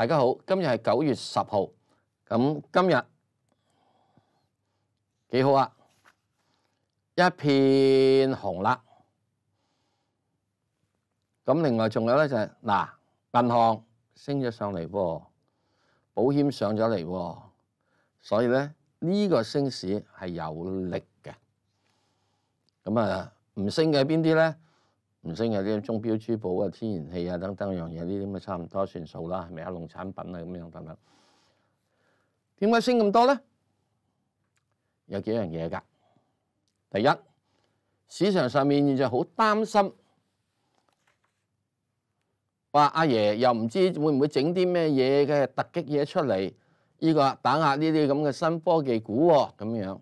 大家好，今日系九月十號，咁今日幾好啊，一片紅啦。咁另外仲有咧就係嗱，銀行升咗上嚟喎，保險上咗嚟喎，所以咧呢個升市係有力嘅。咁啊，唔升嘅邊啲咧？唔升有啲鐘錶珠寶啊、天然氣啊等等樣嘢，呢啲咪差唔多算數啦，係咪啊？農產品啊咁樣等等，點解升咁多咧？有幾樣嘢㗎。第一，市場上面現在好擔心，話阿爺又唔知會唔會整啲咩嘢嘅突擊嘢出嚟，依個打壓呢啲咁嘅新科技股喎，咁樣。